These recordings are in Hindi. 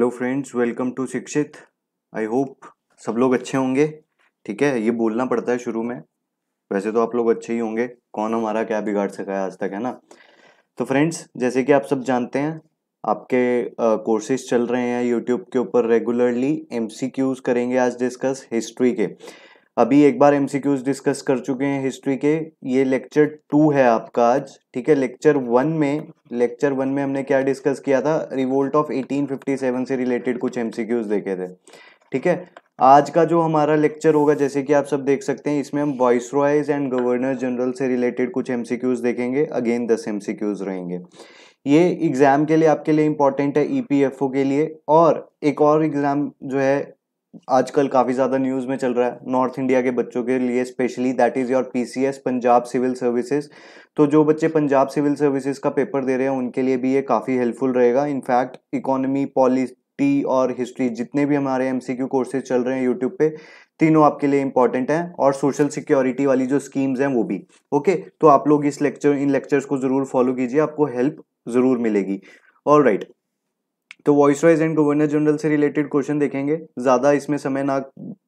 हेलो फ्रेंड्स वेलकम टू शिक्षित आई होप सब लोग अच्छे होंगे ठीक है ये बोलना पड़ता है शुरू में वैसे तो आप लोग अच्छे ही होंगे कौन हमारा क्या बिगाड़ सका है आज तक है ना तो फ्रेंड्स जैसे कि आप सब जानते हैं आपके कोर्सेज चल रहे हैं यूट्यूब के ऊपर रेगुलरली एम करेंगे आज डिस्कस हिस्ट्री के अभी एक बार एमसीक्यूज डिस्कस कर चुके हैं हिस्ट्री के ये लेक्चर टू है आपका आज ठीक है लेक्चर वन में लेक्चर वन में हमने क्या डिस्कस किया था रिवोल्ट ऑफ 1857 से रिलेटेड कुछ एमसीक्यूज देखे थे ठीक है आज का जो हमारा लेक्चर होगा जैसे कि आप सब देख सकते हैं इसमें हम viceroys and governor general से रिलेटेड कुछ एम देखेंगे अगेन दस एम रहेंगे ये एग्ज़ाम के लिए आपके लिए इम्पॉर्टेंट है ईपीएफओ e के लिए और एक और एग्ज़ाम जो है आजकल काफ़ी ज़्यादा न्यूज़ में चल रहा है नॉर्थ इंडिया के बच्चों के लिए specially that is your PCS Punjab civil services तो जो बच्चे पंजाब सिविल सर्विसेज का पेपर दे रहे हैं उनके लिए भी ये काफ़ी हेल्पफुल रहेगा इनफैक्ट इकोनॉमी पॉलिटी और हिस्ट्री जितने भी हमारे एम सी क्यू कोर्सेज चल रहे हैं यूट्यूब पे तीनों आपके लिए इंपॉर्टेंट हैं और सोशल सिक्योरिटी वाली जो स्कीम्स हैं वो भी ओके तो आप लोग इस लेक्चर इन लेक्चर्स को ज़रूर फॉलो कीजिए आपको हेल्प ज़रूर मिलेगी ऑल राइट right. तो viceroys and governor general से रिलेटेड क्वेश्चन देखेंगे ज़्यादा इसमें समय ना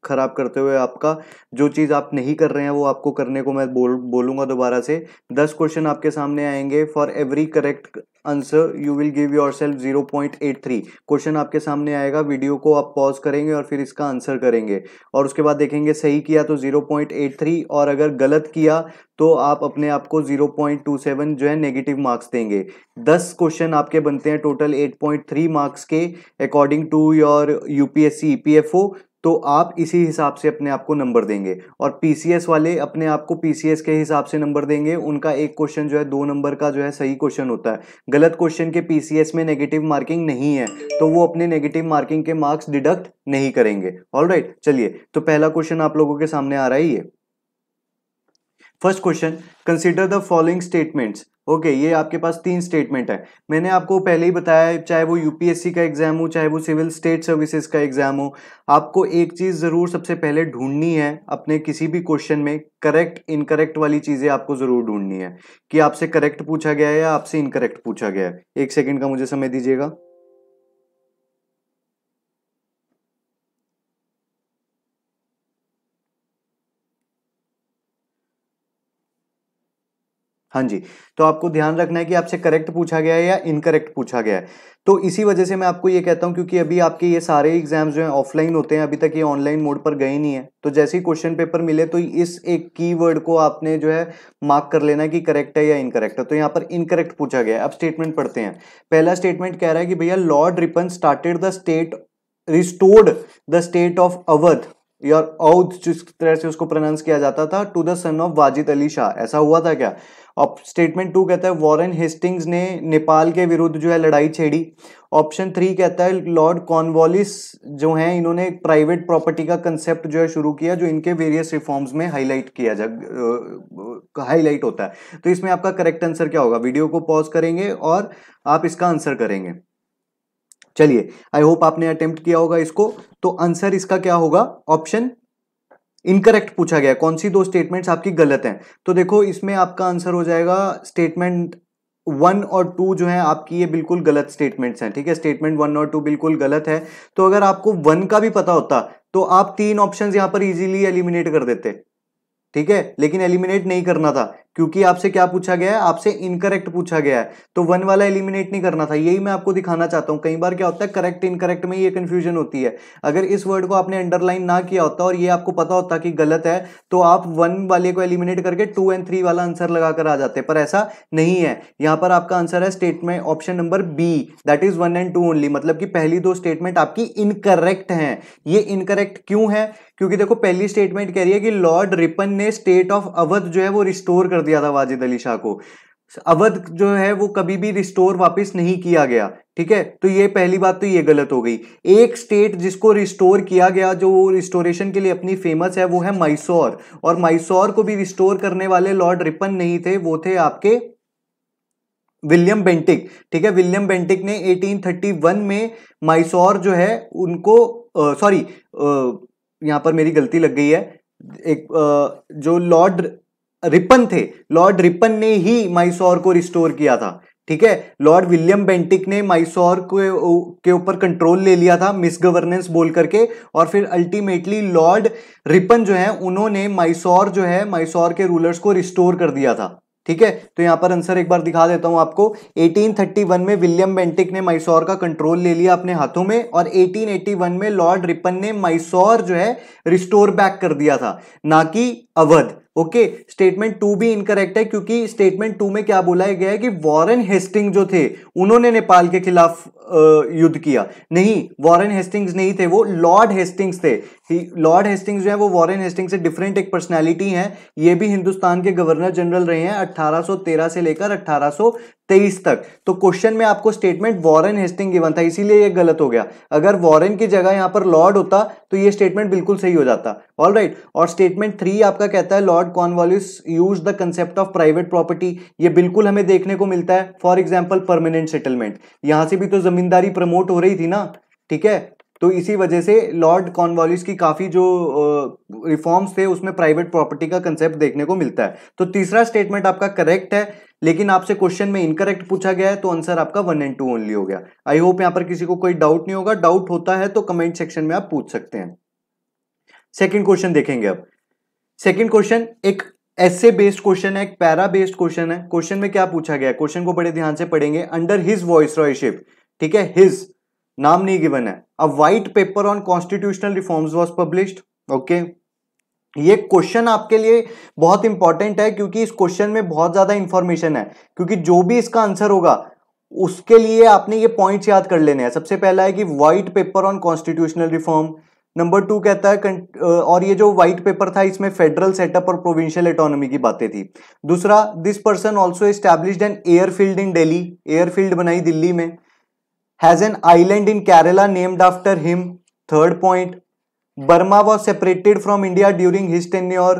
ख़राब करते हुए आपका जो चीज़ आप नहीं कर रहे हैं वो आपको करने को मैं बोल बोलूँगा दोबारा से दस क्वेश्चन आपके सामने आएंगे for every correct answer you will give yourself zero point eight three question आपके सामने आएगा वीडियो को आप पॉज करेंगे और फिर इसका आंसर करेंगे और उसके बाद देखेंगे सही किया तो जीरो पॉइंट एट थ्री और अगर गलत किया तो आप अपने आप को जीरो पॉइंट टू सेवन जो है नेगेटिव मार्क्स देंगे दस क्वेश्चन आपके बनते हैं total eight point three marks के अकॉर्डिंग टू योर यूपीएससी ओ तो आप इसी हिसाब से अपने आप को नंबर देंगे और पीसीएस वाले अपने आप को पीसीएस के हिसाब से नंबर देंगे उनका एक क्वेश्चन जो है दो नंबर का जो है सही क्वेश्चन होता है गलत क्वेश्चन के पीसीएस में नेगेटिव मार्किंग नहीं है तो वो अपने नेगेटिव मार्किंग के मार्क्स डिडक्ट नहीं करेंगे ऑल right, चलिए तो पहला क्वेश्चन आप लोगों के सामने आ रहा है ये first question consider the following statements okay okay, ये आपके पास तीन स्टेटमेंट है मैंने आपको पहले ही बताया है चाहे वो यूपीएससी का एग्जाम हो चाहे वो सिविल स्टेट सर्विसेज का एग्जाम हो आपको एक चीज जरूर सबसे पहले ढूंढनी है अपने किसी भी क्वेश्चन में करेक्ट इनकरेक्ट वाली चीजें आपको जरूर ढूंढनी है कि आपसे करेक्ट पूछा गया है या आपसे इनकरेक्ट पूछा गया है एक सेकेंड का मुझे समय दीजिएगा हाँ जी तो आपको ध्यान रखना है कि आपसे करेक्ट पूछा गया है या इनकरेक्ट पूछा गया है तो इसी वजह से मैं आपको ये कहता हूँ क्योंकि अभी आपके ये सारे एग्जाम्स जो हैं ऑफलाइन होते हैं अभी तक ये ऑनलाइन मोड पर गए नहीं है तो जैसे ही क्वेश्चन पेपर मिले तो इस एक वर्ड को आपने जो है मार्क कर लेना है कि करेक्ट है या इनकरेक्ट है तो यहाँ पर इनकरेक्ट पूछा गया है अब स्टेटमेंट पढ़ते हैं पहला स्टेटमेंट कह रहा है कि भैया Lord Ripon started the state restored the state of Awadh और औध जिस तरह से उसको प्रोनाउंस किया जाता था to the son of Wajid Ali Shah ऐसा हुआ था क्या अब स्टेटमेंट टू कहता है वॉरेन हेस्टिंग्स ने नेपाल के विरुद्ध जो है लड़ाई छेड़ी ऑप्शन थ्री कहता है लॉर्ड कॉनवॉलिस जो हैं इन्होंने प्राइवेट प्रॉपर्टी का कंसेप्ट जो है शुरू किया जो इनके वेरियस रिफॉर्म्स में हाईलाइट किया जा हाईलाइट होता है तो इसमें आपका करेक्ट आंसर क्या होगा वीडियो को पॉज करेंगे और आप इसका आंसर करेंगे चलिए आई होप आपने अटेम्प्ट किया होगा इसको तो आंसर इसका क्या होगा ऑप्शन इनकरेक्ट पूछा गया कौन सी दो स्टेटमेंट्स आपकी गलत हैं तो देखो इसमें आपका आंसर हो जाएगा स्टेटमेंट वन और टू जो है आपकी ये बिल्कुल गलत स्टेटमेंट्स हैं ठीक है स्टेटमेंट वन और टू बिल्कुल गलत है तो अगर आपको वन का भी पता होता तो आप तीन ऑप्शन यहां पर इजीली एलिमिनेट कर देते ठीक है लेकिन एलिमिनेट नहीं करना था क्योंकि आपसे क्या पूछा गया है आपसे इनकरेक्ट पूछा गया है तो वन वाला एलिमिनेट नहीं करना था यही मैं आपको दिखाना चाहता हूँ कई बार क्या होता है करेक्ट इनकरेक्ट में ये कंफ्यूजन होती है अगर इस वर्ड को आपने अंडरलाइन ना किया होता और ये आपको पता होता कि गलत है तो आप वन वाले को एलिमिनेट करके टू एंड थ्री वाला आंसर लगाकर आ जाते पर ऐसा नहीं है यहाँ पर आपका आंसर है statement option number B that is one and two only मतलब कि पहली दो स्टेटमेंट आपकी इनकरेक्ट है ये इनकरेक्ट क्यों है क्योंकि देखो पहली स्टेटमेंट कह रही है कि लॉर्ड रिपन ने स्टेट ऑफ अवध जो है वो रिस्टोर कर दिया था वाजिद अली शाह को अवध जो है वो कभी भी रिस्टोर वापस नहीं किया गया ठीक है तो ये पहली बात तो ये गलत हो गई एक स्टेट जिसको रिस्टोर किया गया जो रिस्टोरेशन के लिए अपनी फेमस है वो है मैसौर और मैसौर को भी रिस्टोर करने वाले लॉर्ड रिपन नहीं थे वो थे आपके विलियम बेंटिक ठीक है विलियम बेंटिक ने 1831 में मैसौर जो है उनको सॉरी यहां पर मेरी गलती लग गई है एक आ, जो लॉर्ड रिपन थे लॉर्ड रिपन ने ही माइसौर को रिस्टोर किया था ठीक है लॉर्ड विलियम बेंटिक ने माइसौर के ऊपर कंट्रोल ले लिया था मिस गवर्नेंस बोल करके और फिर अल्टीमेटली लॉर्ड रिपन जो है उन्होंने माइसौर जो है माइसौर के रूलर्स को रिस्टोर कर दिया था ठीक है तो यहां पर आंसर एक बार दिखा देता हूं आपको 1831 में विलियम बेंटिक ने माइसोर का कंट्रोल ले लिया अपने हाथों में और 1881 में लॉर्ड रिपन ने माइसोर जो है रिस्टोर बैक कर दिया था ना कि अवध ओके स्टेटमेंट टू भी इनकरेक्ट है क्योंकि स्टेटमेंट टू में क्या बोला गया है कि वॉरेन हेस्टिंग जो थे उन्होंने नेपाल के खिलाफ युद्ध किया नहीं वॉरेन हेस्टिंग्स नहीं थे वो लॉर्ड हेस्टिंग्स थे लॉर्ड हेस्टिंग्स जो है वो वॉरेन हेस्टिंग से डिफरेंट एक पर्सनालिटी है ये भी हिंदुस्तान के गवर्नर जनरल रहे हैं 1813 से लेकर 1823 तक तो क्वेश्चन में आपको स्टेटमेंट वॉरेन हेस्टिंग गिवन था इसीलिए ये गलत हो गया अगर वॉरेन की जगह यहाँ पर लॉर्ड होता तो ये स्टेटमेंट बिल्कुल सही हो जाता ऑल right. और स्टेटमेंट थ्री आपका कहता है Lord Cornwallis use the concept of private property ये बिल्कुल हमें देखने को मिलता है फॉर एग्जाम्पल परमानेंट सेटलमेंट यहाँ से भी तो जमींदारी प्रमोट हो रही थी ना ठीक है तो इसी वजह से लॉर्ड कॉर्नवालिस की काफ़ी जो रिफॉर्म्स थे उसमें प्राइवेट प्रॉपर्टी का कंसेप्ट देखने को मिलता है तो तीसरा स्टेटमेंट आपका करेक्ट है लेकिन आपसे क्वेश्चन में इनकरेक्ट पूछा गया है तो आंसर आपका वन एंड टू ओनली हो गया आई होप यहां पर किसी को कोई डाउट नहीं होगा डाउट होता है तो कमेंट सेक्शन में आप पूछ सकते हैं सेकेंड क्वेश्चन देखेंगे अब सेकेंड क्वेश्चन एक ऐसे बेस्ड क्वेश्चन है एक पैरा बेस्ड क्वेश्चन है क्वेश्चन में क्या पूछा गया क्वेश्चन को बड़े ध्यान से पढ़ेंगे अंडर हिज वॉइस रॉयशिप ठीक है हिज नाम नहीं गिवन है a white paper on constitutional reforms was published okay ये क्वेश्चन आपके लिए बहुत इंपॉर्टेंट है क्योंकि इस क्वेश्चन में बहुत ज्यादा इंफॉर्मेशन है क्योंकि जो भी इसका आंसर होगा उसके लिए आपने ये पॉइंट्स याद कर लेने हैं सबसे पहला है कि white paper on constitutional reform number two कहता है और ये जो व्हाइट पेपर था इसमें फेडरल सेटअप और प्रोविंशियल इटोनॉमी की बातें थी दूसरा this person also establish an airfield in Delhi airfield बनाई दिल्ली में has an island in Kerala named after him. Third point, Burma was separated from India during his tenure.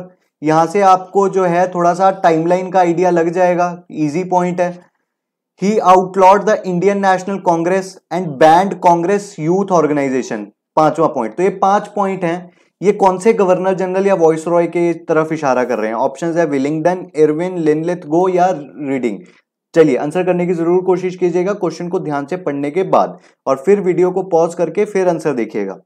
यहां से आपको जो है थोड़ा सा टाइमलाइन का आइडिया लग जाएगा इजी पॉइंट है he outlawed the Indian National Congress and banned Congress youth organisation पांचवा पॉइंट तो ये पांच पॉइंट हैं ये कौन से गवर्नर जनरल या वॉइस रॉय के तरफ इशारा कर रहे हैं ऑप्शन है विलिंगडन इरविन लिनलिथ गो या रीडिंग चलिए आंसर करने की जरूर कोशिश कीजिएगा क्वेश्चन को ध्यान से पढ़ने के बाद और फिर वीडियो को पॉज करके फिर आंसर देखिएगा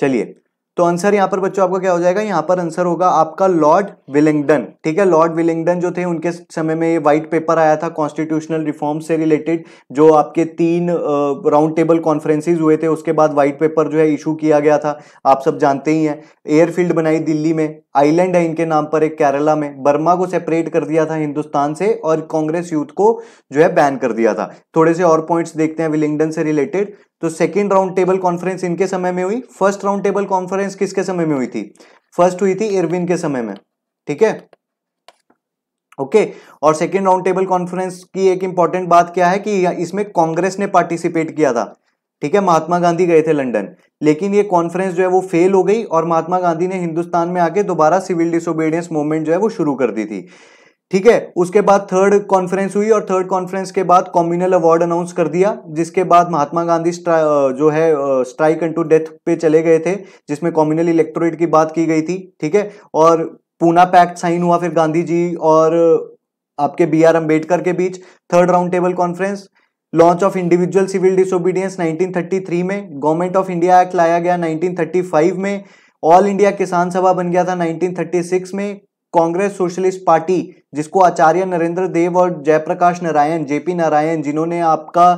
चलिए तो आंसर यहाँ पर बच्चों आपका क्या हो जाएगा यहाँ पर आंसर होगा आपका लॉर्ड विलिंगडन ठीक है लॉर्ड विलिंगडन जो थे उनके समय में ये व्हाइट पेपर आया था कॉन्स्टिट्यूशनल रिफॉर्म से रिलेटेड जो आपके तीन राउंड टेबल कॉन्फ्रेंसिस हुए थे उसके बाद व्हाइट पेपर जो है इशू किया गया था आप सब जानते ही हैं एयरफील्ड बनाई दिल्ली में आइलैंड है इनके नाम पर एक केरला में बर्मा को सेपरेट कर दिया था हिंदुस्तान से और कांग्रेस यूथ को जो है बैन कर दिया था थोड़े से और पॉइंट्स देखते हैं विलिंगडन से रिलेटेड तो सेकंड राउंड टेबल कॉन्फ्रेंस इनके समय में हुई फर्स्ट राउंड टेबल कॉन्फ्रेंस किसके समय में हुई थी फर्स्ट हुई थी इरविन के समय में ठीक है ओके okay. और सेकेंड राउंड टेबल कॉन्फ्रेंस की एक इंपॉर्टेंट बात क्या है कि इसमें कांग्रेस ने पार्टिसिपेट किया था ठीक है महात्मा गांधी गए थे लंदन लेकिन ये कॉन्फ्रेंस जो है वो फेल हो गई और महात्मा गांधी ने हिंदुस्तान में आके दोबारा सिविल डिसोबीडियंस मूवमेंट जो है वो शुरू कर दी थी ठीक है उसके बाद थर्ड कॉन्फ्रेंस हुई और थर्ड कॉन्फ्रेंस के बाद कॉम्युनल अवार्ड अनाउंस कर दिया जिसके बाद महात्मा गांधी जो है स्ट्राइक एंड टू डेथ पे चले गए थे जिसमें कॉम्युनल इलेक्टोरेट की बात की गई थी ठीक है और पूना पैक्ट साइन हुआ फिर गांधी जी और आपके बी आर अम्बेडकर के बीच third round table conference launch of individual civil disobedience 1933 में गवर्नमेंट ऑफ इंडिया एक्ट लाया गया 1935 में ऑल इंडिया किसान सभा बन गया था 1936 में कांग्रेस सोशलिस्ट पार्टी जिसको आचार्य नरेंद्र देव और जयप्रकाश नारायण जेपी नारायण जिन्होंने आपका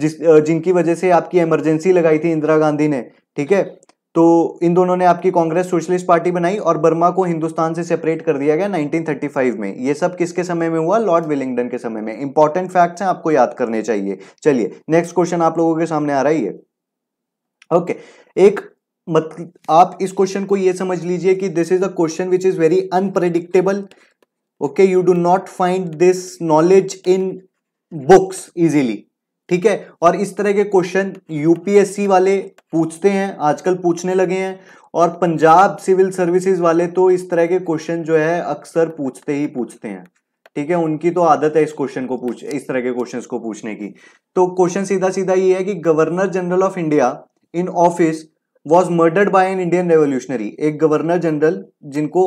जिस जिनकी वजह से आपकी इमरजेंसी लगाई थी इंदिरा गांधी ने ठीक है तो इन दोनों ने आपकी कांग्रेस सोशलिस्ट पार्टी बनाई और बर्मा को हिंदुस्तान से सेपरेट कर दिया गया 1935 में ये सब किसके समय में हुआ लॉर्ड विलिंगडन के समय में इंपॉर्टेंट फैक्ट्स हैं आपको याद करने चाहिए चलिए नेक्स्ट क्वेश्चन आप लोगों के सामने आ रहा है ये ओके एक मत आप इस क्वेश्चन को ये समझ लीजिए कि this is a question which is very unpredictable okay you do not find this knowledge in books easily ठीक है और इस तरह के क्वेश्चन यूपीएससी वाले पूछते हैं आजकल पूछने लगे हैं और पंजाब सिविल सर्विसेज वाले तो इस तरह के क्वेश्चन जो है अक्सर पूछते ही पूछते हैं ठीक है उनकी तो आदत है इस क्वेश्चन को पूछ इस तरह के क्वेश्चंस को पूछने की तो क्वेश्चन सीधा सीधा ये है कि governor general of India in office was murdered by an Indian revolutionary एक गवर्नर जनरल जिनको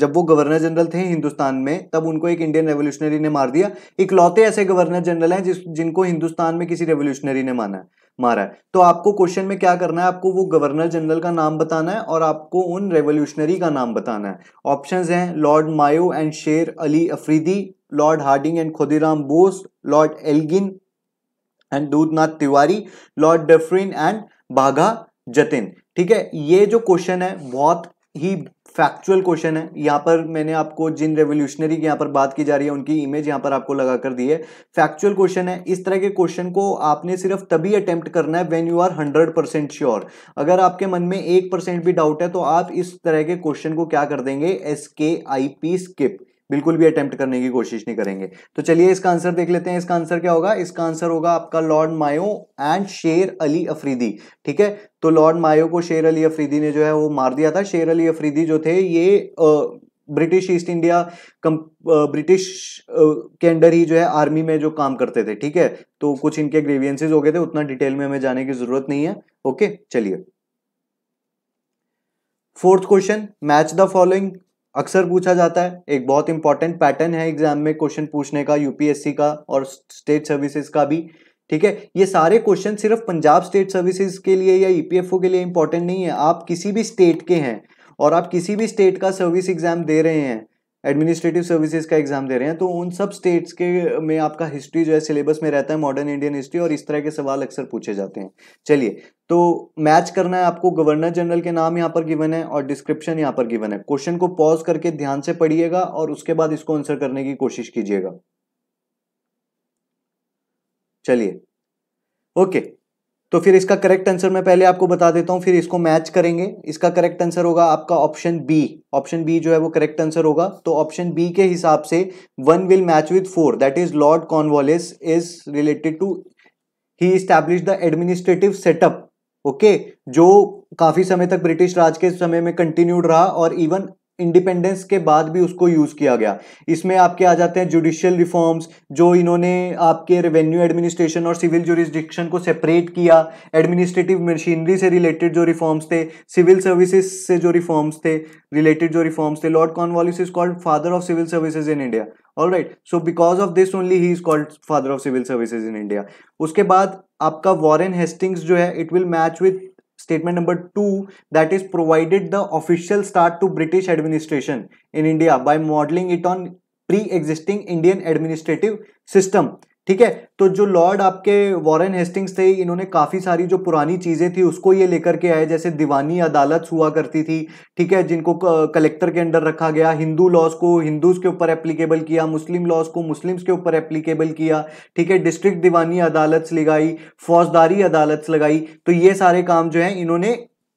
जब वो गवर्नर जनरल थे हिंदुस्तान में तब उनको एक इंडियन रेवोल्यूशनरी ने मार दिया इकलौते ऐसे गवर्नर जनरल हैं जिस जिनको हिंदुस्तान में किसी रेवोल्यूशनरी ने माना है मारा है तो आपको क्वेश्चन में क्या करना है आपको वो गवर्नर जनरल का नाम बताना है और आपको उन रेवोल्यूशनरी का नाम बताना है ऑप्शंस हैं Lord Mayo and Sher Ali Afridi Lord Hardinge and Khudiram Bose Lord Elgin and Dudhnath Tiwari Lord Dufferin and Bagha Jatin ठीक है ये जो क्वेश्चन है बहुत ही फैक्चुअल क्वेश्चन है यहाँ पर मैंने आपको जिन रेवोल्यूशनरी की यहाँ पर बात की जा रही है उनकी इमेज यहाँ पर आपको लगा कर दी है फैक्चुअल क्वेश्चन है इस तरह के क्वेश्चन को आपने सिर्फ तभी अटेम्प्ट करना है when you are hundred percent sure अगर आपके मन में एक परसेंट भी डाउट है तो आप इस तरह के क्वेश्चन को क्या कर देंगे एस के आई पी स्किप बिल्कुल भी अटेम्प्ट करने की कोशिश नहीं करेंगे तो चलिए इसका आंसर देख लेते हैं इसका आंसर क्या होगा इसका आंसर होगा आपका Lord Mayo and Sher Ali Afridi ठीक है तो लॉर्ड मायो को शेर अली अफरीदी ने जो है वो मार दिया था शेर अली अफरीदी जो थे ये ब्रिटिश ईस्ट इंडिया ब्रिटिश के अंडर ही जो है आर्मी में जो काम करते थे ठीक है तो कुछ इनके ग्रेवियंसिस हो गए थे उतना डिटेल में हमें जाने की जरूरत नहीं है ओके चलिए fourth question match the following अक्सर पूछा जाता है एक बहुत इंपॉर्टेंट पैटर्न है एग्जाम में क्वेश्चन पूछने का यूपीएससी का और स्टेट सर्विसेज का भी ठीक है ये सारे क्वेश्चन सिर्फ पंजाब स्टेट सर्विसेज के लिए या ईपीएफओ e के लिए इंपॉर्टेंट नहीं है आप किसी भी स्टेट के हैं और आप किसी भी स्टेट का सर्विस एग्जाम दे रहे हैं एडमिनिस्ट्रेटिव सर्विसेज का एग्जाम दे रहे हैं तो उन सब स्टेट्स के में आपका हिस्ट्री जो है सिलेबस में रहता है मॉडर्न इंडियन हिस्ट्री और इस तरह के सवाल अक्सर पूछे जाते हैं चलिए तो मैच करना है आपको गवर्नर जनरल के नाम यहाँ पर गिवन है और डिस्क्रिप्शन यहाँ पर गिवन है क्वेश्चन को पॉज करके ध्यान से पढ़िएगा और उसके बाद इसको आंसर करने की कोशिश कीजिएगा चलिए ओके तो फिर इसका करेक्ट आंसर मैं पहले आपको बता देता हूँ फिर इसको मैच करेंगे इसका करेक्ट आंसर होगा आपका ऑप्शन बी ऑप्शन बी जो है वो करेक्ट आंसर होगा तो ऑप्शन बी के हिसाब से one will match with four that is Lord Cornwallis is related to he establish the administrative setup okay जो काफी समय तक ब्रिटिश राज के समय में कंटिन्यूड रहा और इवन इंडिपेंडेंस के बाद भी उसको यूज़ किया गया इसमें आपके आ जाते हैं जुडिशियल रिफॉर्म्स जो इन्होंने आपके रेवेन्यू एडमिनिस्ट्रेशन और सिविल जुरिस्डिक्शन को सेपरेट किया एडमिनिस्ट्रेटिव मशीनरी से रिलेटेड जो रिफॉर्म्स थे सिविल सर्विसेज से जो रिफॉर्म्स थे रिलेटेड जो रिफॉर्म्स थे Lord Cornwallis is called father of civil services in India all right so because of this only he is called father of civil services in India उसके बाद आपका वॉरन हेस्टिंग्स जो है it will match with statement number 2 that is provided the official start to british administration in india by modeling it on pre-existing indian administrative system ठीक है तो जो लॉर्ड आपके वॉरेन हेस्टिंग्स थे इन्होंने काफ़ी सारी जो पुरानी चीज़ें थी उसको ये लेकर के आए जैसे दीवानी अदालत हुआ करती थी ठीक है जिनको कलेक्टर के अंडर रखा गया हिंदू लॉज को हिंदूज के ऊपर एप्लीकेबल किया मुस्लिम लॉज को मुस्लिम्स के ऊपर एप्लीकेबल किया ठीक है डिस्ट्रिक्ट दीवानी अदालत लगाई फौजदारी अदालत लगाई तो ये सारे काम जो है इन्होंने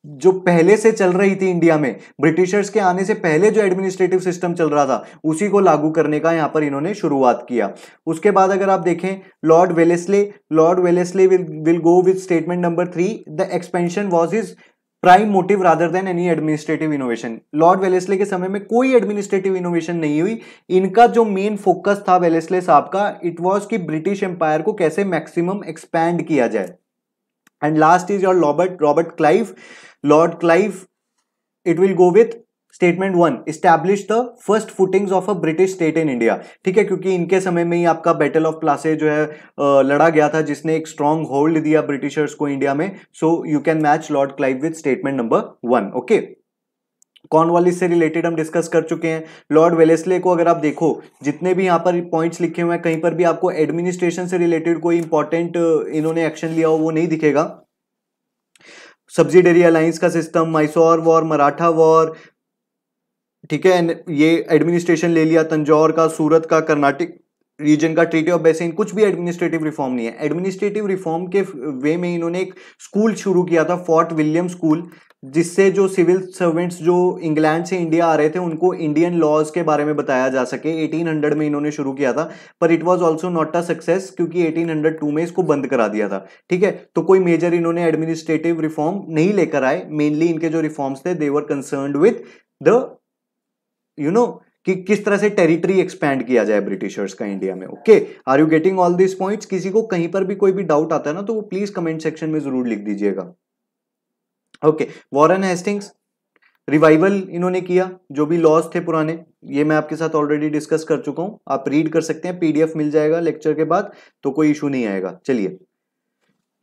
जो पहले से चल रही थी इंडिया में ब्रिटिशर्स के आने से पहले जो एडमिनिस्ट्रेटिव सिस्टम चल रहा था उसी को लागू करने का यहाँ पर इन्होंने शुरुआत किया उसके बाद अगर आप देखें Lord Wellesley Lord Wellesley will go with statement number three the expansion was is prime motive rather than any administrative innovation Lord Wellesley के समय में कोई एडमिनिस्ट्रेटिव इनोवेशन नहीं हुई इनका जो मेन फोकस था वेलेस्ले साहब का इट वॉज कि ब्रिटिश एम्पायर को कैसे मैक्सिमम एक्सपैंड किया जाए and last is your Robert Robert Clive Lord Clive, it will go with statement one establish the first footings of a British state in India ठीक है क्योंकि इनके समय में ही आपका बैटल ऑफ प्लासे जो है लड़ा गया था जिसने एक स्ट्रॉन्ग होल्ड दिया ब्रिटिशर्स को इंडिया में so you can match Lord Clive with statement number one okay वाली से रिलेटेड हम डिस्कस कर चुके हैं लॉर्ड वेलेसले को अगर आप देखो जितने भी यहाँ पर पॉइंट्स लिखे हुए हैं कहीं पर भी आपको एडमिनिस्ट्रेशन से रिलेटेड कोई इंपॉर्टेंट इन्होंने एक्शन लिया हो वो नहीं दिखेगा सब्सिडरी अलायंस का system Mysore war Maratha war ठीक है ये एडमिनिस्ट्रेशन ले लिया तंजौर का सूरत का कर्नाटक रीजन का ट्रीटी ऑफ बेसिन कुछ भी एडमिनिस्ट्रेटिव रिफॉर्म नहीं है एडमिनिस्ट्रेटिव रिफॉर्म के वे में इन्होंने एक स्कूल शुरू किया था फोर्ट विलियम स्कूल जिससे जो सिविल सर्वेंट्स जो इंग्लैंड से इंडिया आ रहे थे उनको इंडियन लॉज के बारे में बताया जा सके 1800 में इन्होंने शुरू किया था पर it was also not a success क्योंकि 1802 में इसको बंद करा दिया था ठीक है तो कोई मेजर इन्होंने एडमिनिस्ट्रेटिव रिफॉर्म नहीं लेकर आए मेनली इनके जो रिफॉर्म्स थे they were concern with the you know कि किस तरह से टेरिटरी एक्सपैंड किया जाए ब्रिटिशर्स का इंडिया में okay are you getting all this points किसी को कहीं पर भी कोई भी डाउट आता है ना तो वो प्लीज कमेंट सेक्शन में जरूर लिख दीजिएगा ओके वॉरन हेस्टिंग्स रिवाइवल इन्होंने किया जो भी लॉज थे पुराने ये मैं आपके साथ ऑलरेडी डिस्कस कर चुका हूं आप रीड कर सकते हैं पीडीएफ मिल जाएगा लेक्चर के बाद तो कोई इशू नहीं आएगा चलिए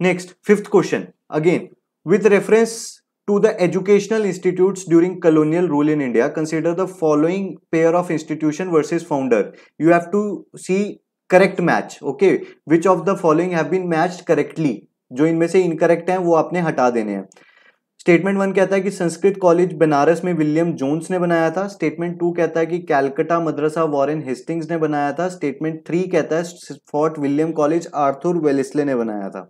next fifth question again with reference to the educational institute during colonial rule in India consider the following pair of institution versus founder you have to see correct match okay which of the following have been matched correctly जो इनमें से इनकरेक्ट है वो आपने हटा देने हैं स्टेटमेंट वन कहता है कि संस्कृत कॉलेज बनारस में विलियम जोन्स ने बनाया था स्टेटमेंट टू कहता है कि कैलकटा मद्रसा वॉरेन हेस्टिंग्स ने बनाया था स्टेटमेंट थ्री कहता है Fort William college Arthur Wellesley ने बनाया था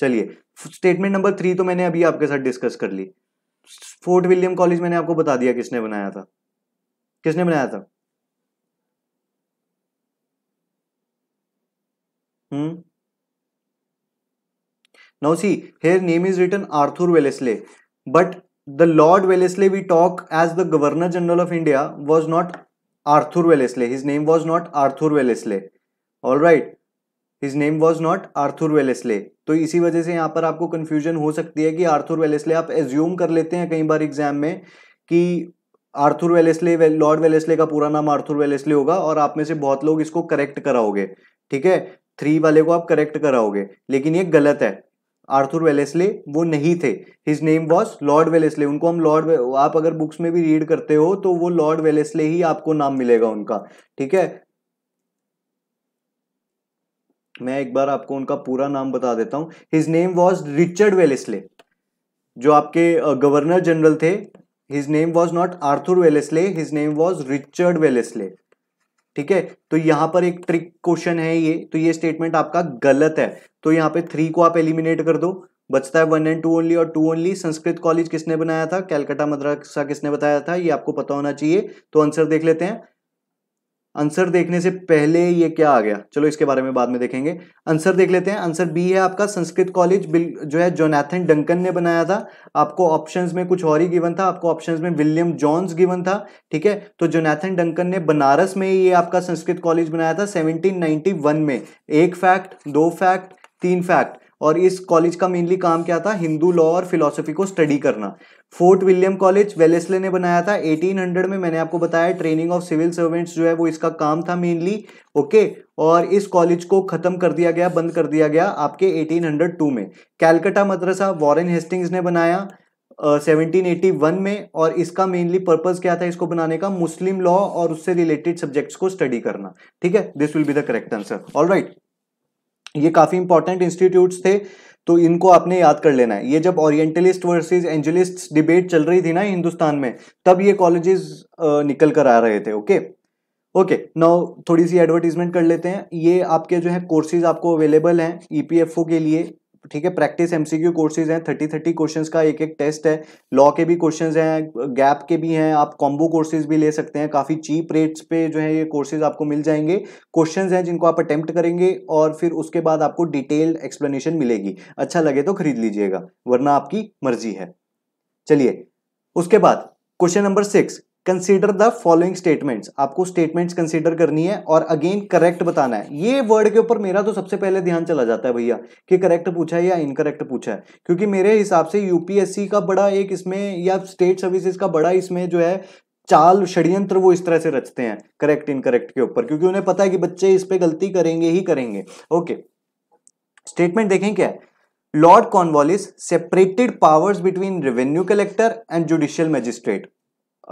चलिए स्टेटमेंट नंबर थ्री तो मैंने अभी आपके साथ डिस्कस कर ली फोर्ट विलियम कॉलेज मैंने आपको बता दिया किसने बनाया था किसने बनाया था hmm now see here name is written Arthur Wellesley But the Lord Wellesley we talk as the Governor General of India was not Arthur Wellesley. His name was not Arthur Wellesley. All right. His name was not Arthur Wellesley तो इसी वजह से यहाँ पर आपको कन्फ्यूजन हो सकती है कि आर्थुर वेलेस्ले आप एज्यूम कर लेते हैं कई बार एग्जाम में कि आर्थुर वेलेस्ले लॉर्ड वेलेस्ले का पूरा नाम आर्थुर वेलेस्ले होगा और आप में से बहुत लोग इसको करेक्ट कराओगे ठीक है थ्री वाले को आप करेक्ट कराओगे लेकिन ये गलत है आर्थुर वेलेसले वो नहीं थे his name was Lord Wellesley उनको हम लॉर्ड आप अगर बुक्स में भी रीड करते हो तो वो लॉर्ड वेलेसले ही आपको नाम मिलेगा उनका ठीक है मैं एक बार आपको उनका पूरा नाम बता देता हूं his name was Richard Wellesley जो आपके गवर्नर जनरल थे his name was not Arthur Wellesley his name was Richard Wellesley ठीक है तो यहाँ पर एक ट्रिक क्वेश्चन है ये तो ये स्टेटमेंट आपका गलत है तो यहाँ पे थ्री को आप एलिमिनेट कर दो बचता है वन एंड टू ओनली और टू ओनली संस्कृत कॉलेज किसने बनाया था कैलकाटा मद्रासा किसने बताया था ये आपको पता होना चाहिए तो आंसर देख लेते हैं आंसर देखने से पहले ये क्या आ गया चलो इसके बारे में बाद में देखेंगे आंसर देख लेते हैं आंसर बी है आपका संस्कृत कॉलेज जो है जोनाथन डंकन ने बनाया था आपको ऑप्शंस में कुछ और ही गिवन था आपको ऑप्शंस में विलियम जॉन्स गिवन था ठीक है तो जोनाथन डंकन ने बनारस में ये आपका संस्कृत कॉलेज बनाया था सेवनटीन में एक फैक्ट दो फैक्ट तीन फैक्ट और इस कॉलेज का मेनली काम क्या था हिंदू लॉ और फिलोसफी को स्टडी करना फोर्ट विलियम कॉलेज वेलेसले ने बनाया था 1800 में मैंने आपको बताया ट्रेनिंग ऑफ सिविल सर्वेंट्स जो है वो इसका काम था मेनली ओके और इस कॉलेज को ख़त्म कर दिया गया बंद कर दिया गया आपके 1802 में कैलकटा मदरसा वॉरेन हेस्टिंग्स ने बनाया सेवनटीन एटी वन में और इसका मेनली पर्पज़ क्या था इसको बनाने का मुस्लिम लॉ और उससे रिलेटेड सब्जेक्ट्स को स्टडी करना ठीक है this will be the correct answer all right ये काफ़ी इंपॉर्टेंट इंस्टीट्यूट्स थे तो इनको आपने याद कर लेना है ये जब ओरिएंटलिस्ट वर्सेस एंजलिस्ट डिबेट चल रही थी ना हिंदुस्तान में तब ये कॉलेजेस निकल कर आ रहे थे ओके ओके नाउ थोड़ी सी एडवर्टीजमेंट कर लेते हैं ये आपके जो है कोर्सेज आपको अवेलेबल हैं ई e के लिए ठीक है प्रैक्टिस एमसीक्यू कोर्सेज हैं थर्टी थर्टी क्वेश्चन का एक एक टेस्ट है लॉ के भी क्वेश्चन हैं गैप के भी हैं आप कॉम्बो कोर्सेज भी ले सकते हैं काफ़ी चीप रेट्स पे जो है ये कोर्सेज आपको मिल जाएंगे क्वेश्चन हैं जिनको आप अटैम्प्ट करेंगे और फिर उसके बाद आपको डिटेल्ड एक्सप्लेनेशन मिलेगी अच्छा लगे तो खरीद लीजिएगा वरना आपकी मर्जी है चलिए उसके बाद question number six consider the following statements आपको स्टेटमेंट्स कंसीडर करनी है और अगेन करेक्ट बताना है ये वर्ड के ऊपर मेरा तो सबसे पहले ध्यान चला जाता है भैया कि करेक्ट पूछा है या इनकरेक्ट पूछा है क्योंकि मेरे हिसाब से यूपीएससी का बड़ा एक इसमें या स्टेट सर्विसेज का बड़ा इसमें जो है चाल षड्यंत्र वो इस तरह से रचते हैं करेक्ट इनकरेक्ट के ऊपर क्योंकि उन्हें पता है कि बच्चे इस पर गलती करेंगे ही करेंगे ओके स्टेटमेंट देखें क्या है lord Cornwallis separated powers between revenue collector and judicial magistrate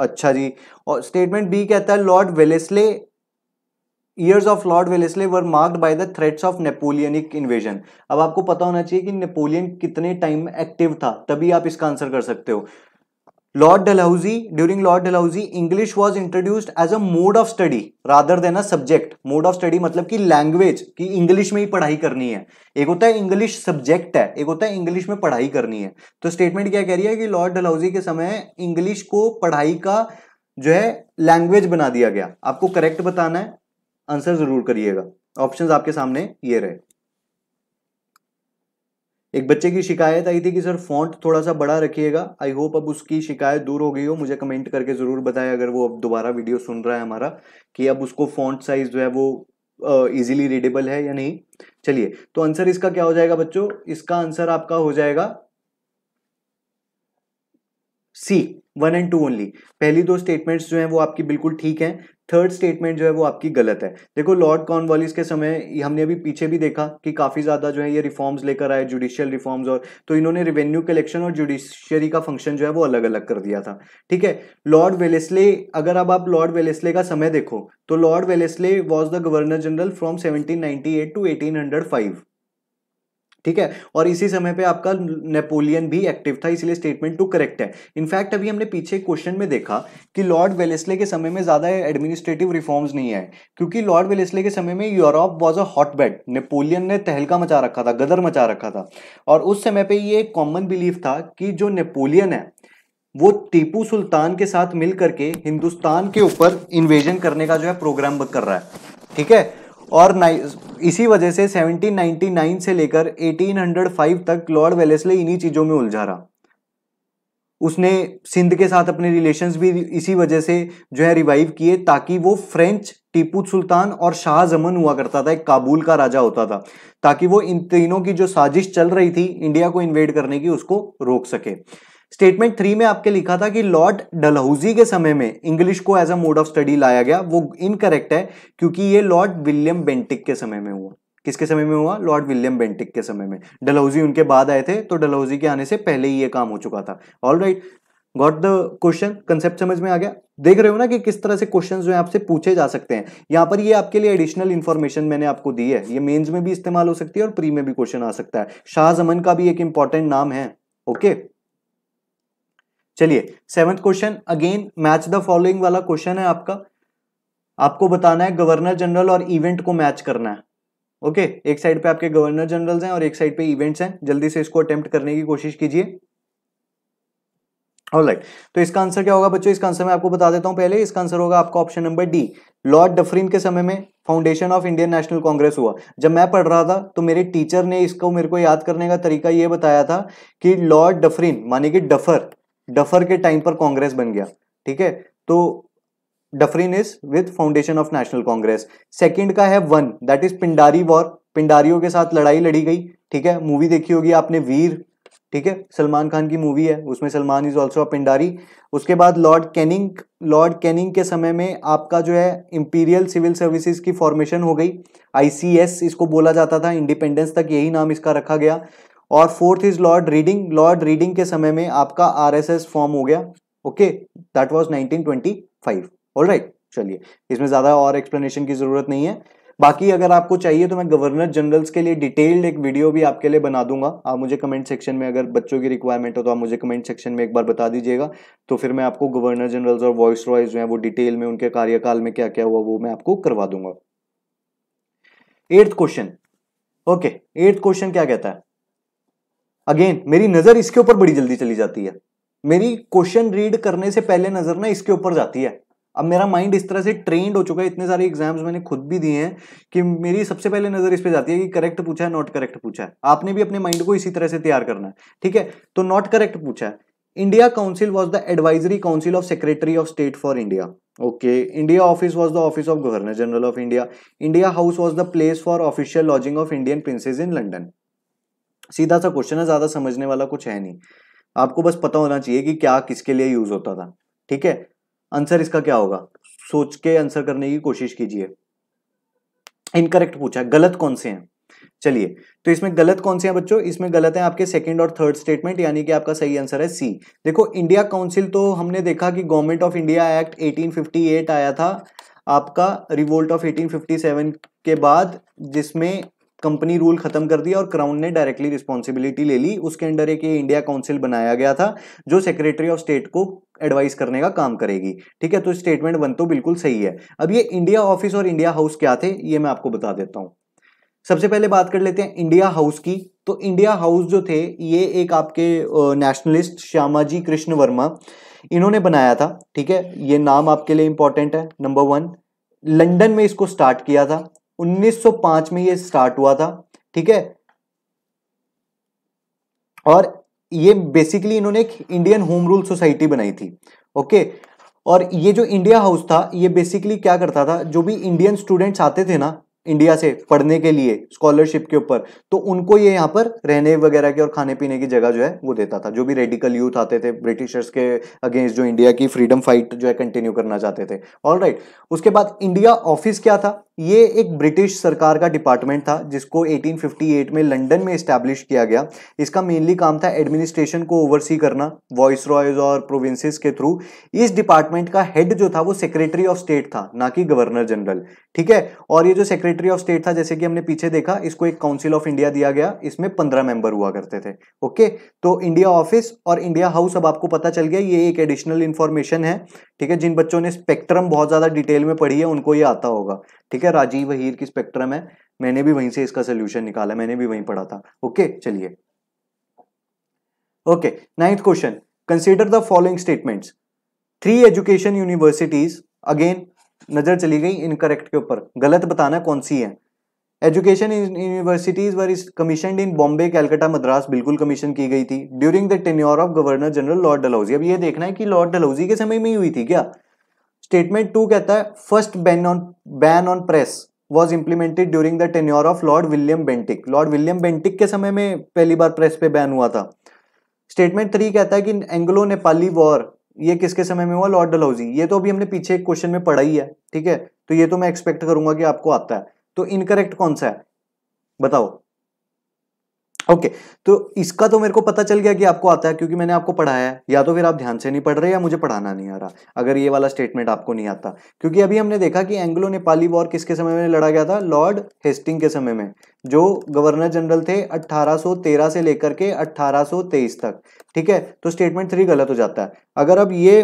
अच्छा जी और स्टेटमेंट बी कहता है lord Wellesley years of lord Wellesley were marked by the threats of Napoleonic invasion अब आपको पता होना चाहिए कि नेपोलियन कितने टाइम में एक्टिव था तभी आप इसका आंसर कर सकते हो lord Dalhousie during lord Dalhousie English was introduced as a mode of study rather than a mode of study मतलब कि लैंग्वेज की इंग्लिश में ही पढ़ाई करनी है एक होता है इंग्लिश सब्जेक्ट है एक होता है इंग्लिश में पढ़ाई करनी है तो स्टेटमेंट क्या कह रही है कि लॉर्ड डलहौजी के समय इंग्लिश को पढ़ाई का जो है लैंग्वेज बना दिया गया आपको करेक्ट बताना है आंसर जरूर करिएगा ऑप्शन आपके सामने ये रहे एक बच्चे की शिकायत आई थी कि सर फॉन्ट थोड़ा सा बड़ा रखिएगा आई होप अब उसकी शिकायत दूर हो गई हो मुझे कमेंट करके ज़रूर बताएं अगर वो अब दोबारा वीडियो सुन रहा है हमारा कि अब उसको फॉन्ट साइज़ जो है वो ईजिली रीडेबल है या नहीं चलिए तो आंसर इसका क्या हो जाएगा बच्चों इसका आंसर आपका हो जाएगा C one and two only पहली दो स्टेटमेंट्स जो हैं वो आपकी बिल्कुल ठीक हैं थर्ड स्टेटमेंट जो है वो आपकी गलत है देखो लॉर्ड कॉर्नवालिस के समय हमने अभी पीछे भी देखा कि काफ़ी ज़्यादा जो है ये रिफॉर्म्स लेकर आए जुडिशियल रिफॉर्म्स और तो इन्होंने रेवेन्यू कलेक्शन और जुडिशरी का फंक्शन जो है वो अलग अलग कर दिया था ठीक है लॉर्ड वेलेस्ले अगर अब आप लॉर्ड वेलेस्ले का समय देखो तो lord Wellesley was the governor general from seventeen to eighteen ठीक है और इसी समय पे आपका नेपोलियन भी एक्टिव था इसलिए स्टेटमेंट टू करेक्ट है इनफैक्ट अभी हमने पीछे क्वेश्चन में देखा कि लॉर्ड वेलेस्ले के समय में ज़्यादा एडमिनिस्ट्रेटिव रिफॉर्म्स नहीं है क्योंकि लॉर्ड वेलेस्ले के समय में Europe was a hot bed Napoleon ने तहलका मचा रखा था गदर मचा रखा था और उस समय पर ये एक कॉमन बिलीफ था कि जो नेपोलियन है वो टीपू सुल्तान के साथ मिल करके हिंदुस्तान के ऊपर इन्वेजन करने का जो है प्रोग्राम कर रहा है ठीक है और इसी वजह से 1799 से लेकर 1805 तक लॉर्ड वेलेसले इन्हीं चीज़ों में उलझा रहा उसने सिंध के साथ अपने रिलेशंस भी इसी वजह से जो है रिवाइव किए ताकि वो फ्रेंच टीपू सुल्तान और शाह जमन हुआ करता था एक काबुल का राजा होता था ताकि वो इन तीनों की जो साजिश चल रही थी इंडिया को इन्वेड करने की उसको रोक सके स्टेटमेंट थ्री में आपके लिखा था कि लॉर्ड डलहौजी के समय में इंग्लिश को as a mode of study लाया गया वो इनकरेक्ट है क्योंकि ये लॉर्ड विलियम बेंटिक के समय में हुआ किसके समय में हुआ लॉर्ड विलियम बेंटिक के समय में डलहौजी उनके बाद आए थे तो डलहौजी के आने से पहले ही ये काम हो चुका था all right got the question concept समझ में आ गया देख रहे हो ना कि किस तरह से क्वेश्चन जो है आपसे पूछे जा सकते हैं यहाँ पर ये आपके लिए एडिशनल इन्फॉर्मेशन मैंने आपको दी है ये मेन्स में भी इस्तेमाल हो सकती है और प्री में भी क्वेश्चन आ सकता है शाह जमन का भी एक इंपॉर्टेंट नाम है ओके okay? चलिए seventh question again match the following वाला क्वेश्चन है आपका आपको बताना है गवर्नर जनरल और इवेंट को मैच करना है ओके okay, एक साइड पे आपके गवर्नर जनरल हैं और एक साइड पे इवेंट्स हैं जल्दी से इसको अटेम्प्ट करने की कोशिश कीजिए ऑलराइट right. तो इसका आंसर क्या होगा बच्चों इसका आंसर मैं आपको बता देता हूं पहले इसका आंसर होगा आपका option number D lord Dufferin के समय में foundation of Indian National Congress हुआ जब मैं पढ़ रहा था तो मेरे टीचर ने इसको मेरे को याद करने का तरीका यह बताया था कि लॉर्ड डफरिन माने कि डफर डफर के टाइम पर कांग्रेस बन गया ठीक है तो Dufferin is with foundation of National Congress second का है one that is Pindari war पिंडारियों के साथ लड़ाई लड़ी गई ठीक है मूवी देखी होगी आपने वीर ठीक है सलमान खान की मूवी है उसमें सलमान इज ऑल्सो पिंडारी उसके बाद लॉर्ड कैनिंग लॉर्ड कैनिंग के समय में आपका जो है इंपीरियल सिविल सर्विसेज की फॉर्मेशन हो गई आईसीएस इसको बोला जाता था इंडिपेंडेंस तक यही नाम इसका रखा गया और fourth is lord Reading lord Reading के समय में आपका आरएसएस फॉर्म हो गया ओके दैट वाज 1925 राइट चलिए इसमें ज़्यादा और एक्सप्लेनेशन की ज़रूरत नहीं है बाकी अगर आपको चाहिए तो मैं गवर्नर जनरल्स के लिए डिटेल्ड एक वीडियो भी आपके लिए बना दूंगा आप मुझे कमेंट सेक्शन में अगर बच्चों की रिक्वायरमेंट हो तो आप मुझे कमेंट सेक्शन में एक बार बता दीजिएगा तो फिर मैं आपको गवर्नर जनरल्स और वॉइस रॉयज जो है वो डिटेल में उनके कार्यकाल में क्या क्या हुआ वो मैं आपको करवा दूंगा eighth question okay eighth question क्या कहता है अगेन मेरी नजर इसके ऊपर बड़ी जल्दी चली जाती है मेरी क्वेश्चन रीड करने से पहले नजर ना इसके ऊपर जाती है अब मेरा माइंड इस तरह से ट्रेंड हो चुका है इतने सारे एग्जाम्स मैंने खुद भी दिए हैं कि मेरी सबसे पहले नजर इस पे जाती है कि करेक्ट पूछा है नॉट करेक्ट पूछा है आपने भी अपने माइंड को इसी तरह से तैयार करना है ठीक है तो नॉट करेक्ट पूछा है India Council was the advisory council of secretary of state for India okay India Office was the office of governor general of India India House was the place for official lodging of Indian princes in London सीधा सा क्वेश्चन है ज़्यादा समझने वाला कुछ है नहीं आपको बस पता होना चाहिए कि क्या किसके लिए यूज़ होता था ठीक है आंसर इसका क्या होगा सोच के आंसर करने की कोशिश कीजिए इनकरेक्ट पूछा गलत कौन से हैं चलिए तो इसमें गलत कौन से हैं बच्चों इसमें गलत है आपके सेकंड और थर्ड स्टेटमेंट यानी कि आपका सही आंसर है सी देखो इंडिया काउंसिल तो हमने देखा कि गवर्नमेंट ऑफ इंडिया एक्ट 1858 आया था आपका रिवोल्ट ऑफ 1857 के बाद जिसमें कंपनी रूल खत्म कर दिया और क्राउन ने डायरेक्टली रिस्पॉन्सिबिलिटी ले ली उसके अंडर एक इंडिया काउंसिल बनाया गया था जो सेक्रेटरी ऑफ स्टेट को एडवाइस करने का काम करेगी ठीक है तो स्टेटमेंट वन तो बिल्कुल सही है अब ये इंडिया ऑफिस और इंडिया हाउस क्या थे ये मैं आपको बता देता हूं सबसे पहले बात कर लेते हैं इंडिया हाउस की तो इंडिया हाउस जो थे ये एक आपके नेशनलिस्ट श्यामाजी कृष्ण वर्मा इन्होंने बनाया था ठीक है ये नाम आपके लिए इंपॉर्टेंट है नंबर वन लंदन में इसको स्टार्ट किया था 1905 में ये स्टार्ट हुआ था ठीक है और ये बेसिकली इन्होंने एक इंडियन होम रूल सोसाइटी बनाई थी ओके और ये जो इंडिया हाउस था ये बेसिकली क्या करता था जो भी इंडियन स्टूडेंट्स आते थे ना इंडिया से पढ़ने के लिए स्कॉलरशिप के ऊपर तो उनको ये यहाँ पर रहने वगैरह की और खाने पीने की जगह जो है वो देता था जो भी रेडिकल यूथ आते थे ब्रिटिशर्स के अगेंस्ट जो इंडिया की फ्रीडम फाइट जो है कंटिन्यू करना चाहते थे ऑल राइट right. उसके बाद इंडिया ऑफिस क्या था ये एक ब्रिटिश सरकार का डिपार्टमेंट था जिसको 1858 में लंदन में इस्टेब्लिश किया गया इसका मेनली काम था एडमिनिस्ट्रेशन को ओवरसी करना वॉइस रॉयज और प्रोविंसेस के थ्रू इस डिपार्टमेंट का हेड जो था वो सेक्रेटरी ऑफ स्टेट था ना कि गवर्नर जनरल ठीक है और ये जो सेक्रेटरी ऑफ स्टेट था जैसे कि हमने पीछे देखा इसको एक काउंसिल ऑफ इंडिया दिया गया इसमें पंद्रह मेंबर हुआ करते थे ओके तो इंडिया ऑफिस और इंडिया हाउस अब आपको पता चल गया ये एक एडिशनल इन्फॉर्मेशन है ठीक है जिन बच्चों ने स्पेक्ट्रम बहुत ज़्यादा डिटेल में पढ़ी है उनको ये आता होगा ठीक है राजीव अहिर की स्पेक्ट्रम है मैंने भी वहीं से इसका सोल्यूशन निकाला मैंने भी वहीं पढ़ा था ओके चलिए okay ninth question consider the following statement three education universities again नजर चली गई इनकरेक्ट के ऊपर गलत बताना कौन सी है education universities were is commission in Bombay Calcutta Madras बिल्कुल कमीशन की गई थी during the tenure of governor general lord Dalhousie अब ये देखना है कि लॉर्ड डलहौजी के समय में ही हुई थी क्या स्टेटमेंट टू कहता है first ban on ban on press was implemented during the tenure of lord William Bentinck lord William Bentinck के समय में पहली बार प्रेस पे बैन हुआ था स्टेटमेंट थ्री कहता है कि एंग्लो नेपाली वॉर ये किसके समय में हुआ लॉर्ड डलहौजी ये तो अभी हमने पीछे एक क्वेश्चन में पढ़ा ही है ठीक है तो ये तो मैं एक्सपेक्ट करूंगा कि आपको आता है तो इनकरेक्ट कौन सा है बताओ ओके okay, तो इसका तो मेरे को पता चल गया कि आपको आता है क्योंकि मैंने आपको पढ़ाया है या तो फिर आप ध्यान से नहीं पढ़ रहे या मुझे पढ़ाना नहीं आ रहा अगर ये वाला स्टेटमेंट आपको नहीं आता क्योंकि अभी हमने देखा कि एंग्लो नेपाली वॉर किसके समय में लड़ा गया था लॉर्ड हेस्टिंग के समय में जो गवर्नर जनरल थे 1813 से लेकर के 1823 तक ठीक है तो स्टेटमेंट थ्री गलत हो जाता है अगर अब ये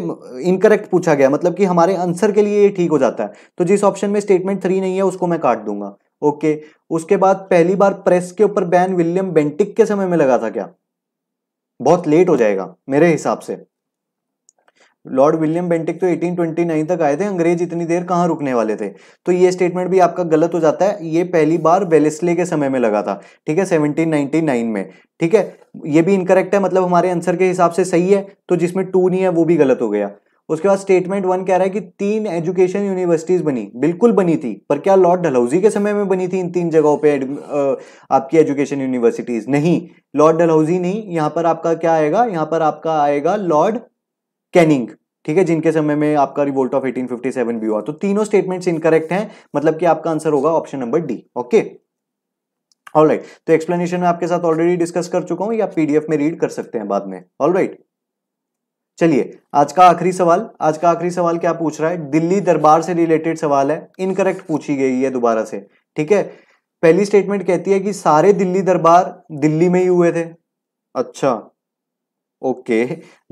इनकरेक्ट पूछा गया मतलब कि हमारे आंसर के लिए ये ठीक हो जाता है तो जिस ऑप्शन में स्टेटमेंट थ्री नहीं है उसको मैं काट दूंगा ओके उसके बाद पहली बार प्रेस के ऊपर बैन विलियम बेंटिक के समय में लगा था क्या बहुत लेट हो जाएगा मेरे हिसाब से लॉर्ड विलियम बेंटिक तो 1829 तक आए थे अंग्रेज इतनी देर कहां रुकने वाले थे तो ये स्टेटमेंट भी आपका गलत हो जाता है ये पहली बार वेलेस्ले के समय में लगा था ठीक है 1799 में ठीक है ये भी इनकरेक्ट है मतलब हमारे आंसर के हिसाब से सही है तो जिसमें टू नहीं है वो भी गलत हो गया उसके बाद स्टेटमेंट वन कह रहा है कि तीन एजुकेशन यूनिवर्सिटीज बनी बिल्कुल बनी थी पर क्या लॉर्ड डलहौजी के समय में बनी थी इन तीन जगहों पे आपकी एजुकेशन यूनिवर्सिटीज नहीं लॉर्ड डलहौजी नहीं यहाँ पर आपका क्या आएगा यहां पर आपका आएगा लॉर्ड कैनिंग ठीक है जिनके समय में आपका रिवोल्ट ऑफ 1857 भी हुआ तो तीनों स्टेटमेंट्स इनकरेक्ट हैं मतलब कि आपका आंसर होगा option number D okay all right तो एक्सप्लेनेशन में आपके साथ ऑलरेडी डिस्कस कर चुका हूं या पीडीएफ में रीड कर सकते हैं बाद में ऑलराइट right. चलिए आज का आखिरी सवाल आज का आखिरी सवाल क्या पूछ रहा है दिल्ली दरबार से रिलेटेड सवाल है इनकरेक्ट पूछी गई है दोबारा से ठीक है पहली स्टेटमेंट कहती है कि सारे दिल्ली दरबार दिल्ली में ही हुए थे अच्छा ओके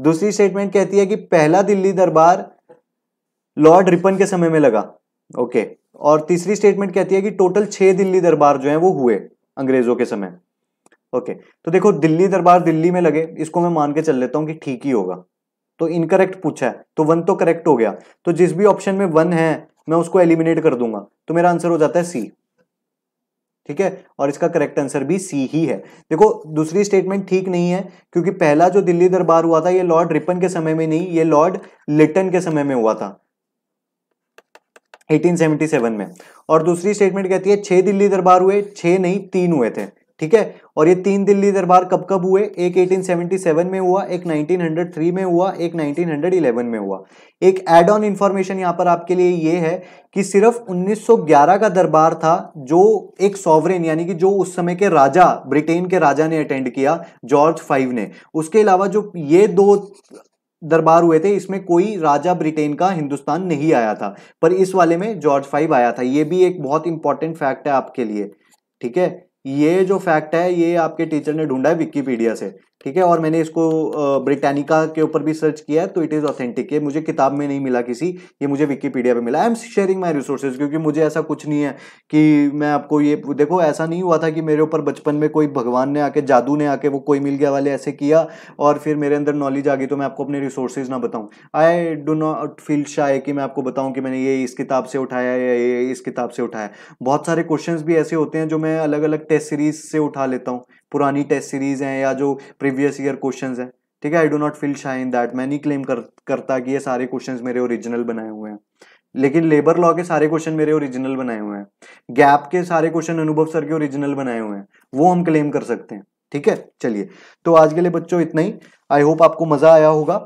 दूसरी स्टेटमेंट कहती है कि पहला दिल्ली दरबार लॉर्ड रिपन के समय में लगा ओके और तीसरी स्टेटमेंट कहती है कि टोटल छह दिल्ली दरबार जो है वो हुए अंग्रेजों के समय ओके तो देखो दिल्ली दरबार दिल्ली में लगे इसको मैं मान के चल लेता हूँ कि ठीक ही होगा तो इनकरेक्ट पूछा है तो वन तो करेक्ट हो गया तो जिस भी ऑप्शन में वन है मैं उसको एलिमिनेट कर दूंगा तो मेरा आंसर हो जाता है सी ठीक है और इसका करेक्ट आंसर भी सी ही है देखो दूसरी स्टेटमेंट ठीक नहीं है क्योंकि पहला जो दिल्ली दरबार हुआ था ये लॉर्ड रिपन के समय में नहीं ये लॉर्ड लिटन के समय में हुआ था 1877 में और दूसरी स्टेटमेंट कहती है छह दिल्ली दरबार हुए छह नहीं तीन हुए थे ठीक है और ये तीन दिल्ली दरबार कब कब हुए एक 1877 में हुआ एक 1903 में हुआ एक 1911 में हुआ एक एड ऑन इन्फॉर्मेशन यहाँ पर आपके लिए ये है कि सिर्फ 1911 का दरबार था जो एक सॉवरेन यानी कि जो उस समय के राजा ब्रिटेन के राजा ने अटेंड किया जॉर्ज फाइव ने उसके अलावा जो ये दो दरबार हुए थे इसमें कोई राजा ब्रिटेन का हिंदुस्तान नहीं आया था पर इस वाले में जॉर्ज फाइव आया था ये भी एक बहुत इंपॉर्टेंट फैक्ट है आपके लिए ठीक है ये जो फैक्ट है ये आपके टीचर ने ढूंढा है विकीपीडिया से ठीक है और मैंने इसको ब्रिटानिका के ऊपर भी सर्च किया है तो इट इज़ ऑथेंटिक है मुझे किताब में नहीं मिला किसी ये मुझे विकीपीडिया पे मिला I am sharing my resources क्योंकि मुझे ऐसा कुछ नहीं है कि मैं आपको ये देखो ऐसा नहीं हुआ था कि मेरे ऊपर बचपन में कोई भगवान ने आके जादू ने आके वो कोई मिल गया वाले ऐसे किया और फिर मेरे अंदर नॉलेज आ गई तो मैं आपको अपने रिसोर्सेज ना बताऊँ I do not feel shy कि मैं आपको बताऊँ कि मैंने ये इस किताब से उठाया या ये इस किताब से उठाया बहुत सारे क्वेश्चन भी ऐसे होते हैं जो मैं अलग अलग टेस्ट सीरीज से उठा लेता हूँ पुरानी टेस्ट सीरीज हैं या जो प्रीवियस ईयर क्वेश्चन हैं ठीक है आई डो नॉट फील शाई इन दैट मैं नहीं क्लेम कर, करता कि ये सारे क्वेश्चन मेरे ओरिजिनल बनाए हुए हैं लेकिन लेबर लॉ के सारे क्वेश्चन मेरे ओरिजिनल बनाए हुए हैं गैप के सारे क्वेश्चन अनुभव सर के ओरिजिनल बनाए हुए हैं वो हम क्लेम कर सकते हैं ठीक है चलिए तो आज के लिए बच्चों इतना ही आई होप आपको मजा आया होगा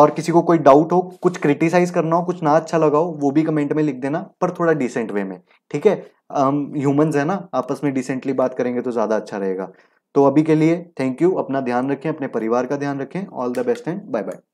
और किसी को कोई डाउट हो कुछ क्रिटिसाइज करना हो कुछ ना अच्छा लगा हो वो भी कमेंट में लिख देना पर थोड़ा डिसेंट वे में ठीक है हम ह्यूमंस है ना आपस में डिसेंटली बात करेंगे तो ज़्यादा अच्छा रहेगा तो अभी के लिए थैंक यू अपना ध्यान रखें अपने परिवार का ध्यान रखें all the best and bye bye